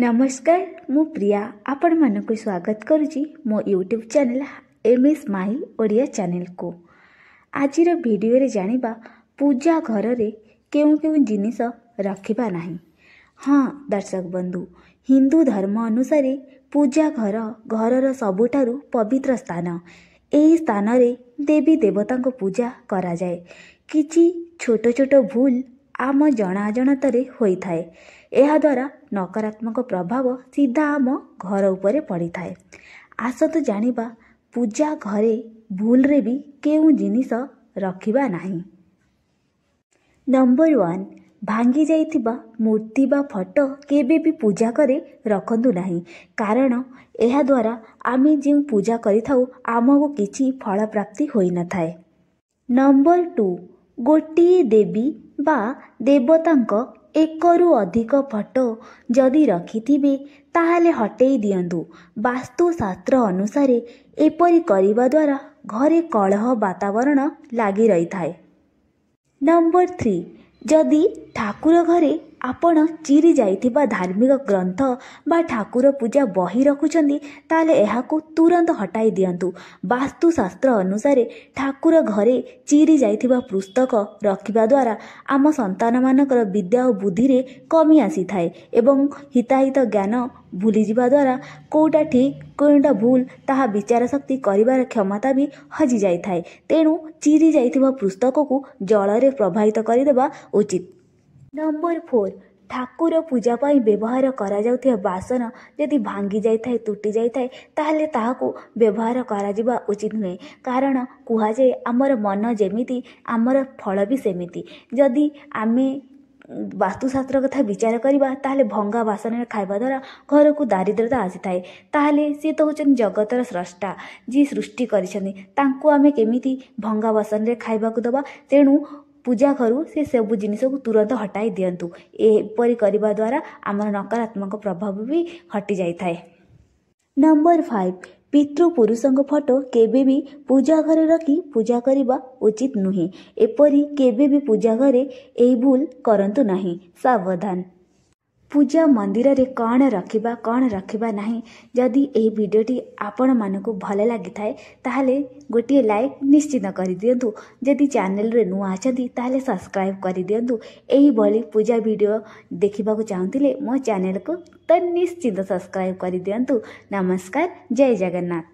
नमस्कार मु प्रिया आपण मन को स्वागत करुच्ची मो YouTube channel M S mile Odia channel को आज भिडियो जाणवा पूजा घर में क्यों क्यों जिनस रखा ना हाँ दर्शक बंधु हिंदू धर्म अनुसार पूजा घर घर सबुठ पवित्र स्थान यही स्थान देवी देवता को पूजा कराए कि छोट छोट भूल ଆମ ଜଣାଜଣତରେ ହୋଇଥାଏ ଏହାଦ୍ୱାରା ନକାରାତ୍ମକ ପ୍ରଭାବ ସିଧା ଆମ ଘର ଉପରେ ପଡ଼ିଥାଏ ଆସନ୍ତୁ ଜାଣିବା ପୂଜା ଘରେ ଭୁଲରେ ବି କେଉଁ ଜିନିଷ ରଖିବା ନାହିଁ ନମ୍ବର ୱାନ୍ ଭାଙ୍ଗି ଯାଇଥିବା ମୂର୍ତ୍ତି ବା ଫଟୋ କେବେ ବି ପୂଜା କରି ରଖନ୍ତୁ ନାହିଁ କାରଣ ଏହାଦ୍ୱାରା ଆମେ ଯେଉଁ ପୂଜା କରିଥାଉ ଆମକୁ କିଛି ଫଳପ୍ରାପ୍ତି ହୋଇନଥାଏ ନମ୍ବର ଟୁ ଗୋଟିଏ ଦେବୀ ବା ଦେବତାଙ୍କ ଏକରୁ ଅଧିକ ଫଟୋ ଯଦି ରଖିଥିବେ ତାହେଲେ ହଟେଇ ଦିଅନ୍ତୁ ବାସ୍ତୁଶାସ୍ତ୍ର ଅନୁସାରେ ଏପରି କରିବା ଦ୍ୱାରା ଘରେ କଳହ ବାତାବରଣ ଲାଗି ରହିଥାଏ ନମ୍ବର ଥ୍ରୀ ଯଦି ଠାକୁର ଘରେ ଆପଣ ଚିରି ଯାଇଥିବା ଧାର୍ମିକ ଗ୍ରନ୍ଥ ବା ଠାକୁର ପୂଜା ବହି ରଖୁଛନ୍ତି ତାହେଲେ ଏହାକୁ ତୁରନ୍ତ ହଟାଇ ଦିଅନ୍ତୁ ବାସ୍ତୁଶାସ୍ତ୍ର ଅନୁସାରେ ଠାକୁର ଘରେ ଚିରି ଯାଇଥିବା ପୁସ୍ତକ ରଖିବା ଦ୍ୱାରା ଆମ ସନ୍ତାନମାନଙ୍କର ବିଦ୍ୟା ଓ ବୁଦ୍ଧିରେ କମି ଆସିଥାଏ ଏବଂ ହିତାହିତ ଜ୍ଞାନ ଭୁଲିଯିବା ଦ୍ୱାରା କେଉଁଟା ଠିକ୍ କେଉଁଟା ଭୁଲ ତାହା ବିଚାର ଶକ୍ତି କରିବାର କ୍ଷମତା ବି ହଜି ଯାଇଥାଏ ତେଣୁ ଚିରି ଯାଇଥିବା ପୁସ୍ତକକୁ ଜଳରେ ପ୍ରବାହିତ କରିଦେବା ଉଚିତ नंबर फोर ठाकुर पूजापाई व्यवहार करसन जदि भांगी जाए तुटी जाए ताकू व्यवहार करवा उचित नुहे कारण कहुए आमर मन जमी आमर फल भी सेमती जदि आम वास्तुशास्त्र कथा विचार करवा भंगा बासन खावा द्वारा घर को दारिद्रता आसी थाए ताले सी तो हूँ जगतर स्रष्टा जी सृष्टि करें केमी भंगा बासन खावाक दबा तेणु ପୂଜା କରୁ ସେ ସବୁ ଜିନିଷକୁ ତୁରନ୍ତ ହଟାଇ ଦିଅନ୍ତୁ ଏପରି କରିବା ଦ୍ୱାରା ଆମର ନକାରାତ୍ମକ ପ୍ରଭାବ ବି ହଟି ଯାଇଥାଏ ନମ୍ବର ଫାଇଭ୍ ପିତୃପୁରୁଷଙ୍କ ଫଟୋ କେବେ ବି ପୂଜା ଘରେ ରଖି ପୂଜା କରିବା ଉଚିତ ନୁହେଁ ଏପରି କେବେ ବି ପୂଜା ଘରେ ଏହି ଭୁଲ କରନ୍ତୁ ନାହିଁ ସାବଧାନ ପୂଜା ମନ୍ଦିରରେ କ'ଣ ରଖିବା କ'ଣ ରଖିବା ନାହିଁ ଯଦି ଏହି ଭିଡ଼ିଓଟି ଆପଣମାନଙ୍କୁ ଭଲ ଲାଗିଥାଏ ତାହେଲେ ଗୋଟିଏ ଲାଇକ୍ ନିଶ୍ଚିତ କରିଦିଅନ୍ତୁ ଯଦି ଚ୍ୟାନେଲ୍ରେ ନୂଆ ଅଛନ୍ତି ତାହେଲେ ସବସ୍କ୍ରାଇବ୍ କରିଦିଅନ୍ତୁ ଏହିଭଳି ପୂଜା ଭିଡ଼ିଓ ଦେଖିବାକୁ ଚାହୁଁଥିଲେ ମୋ ଚ୍ୟାନେଲ୍କୁ ତ ନିଶ୍ଚିତ ସବସ୍କ୍ରାଇବ୍ କରିଦିଅନ୍ତୁ ନମସ୍କାର ଜୟ ଜଗନ୍ନାଥ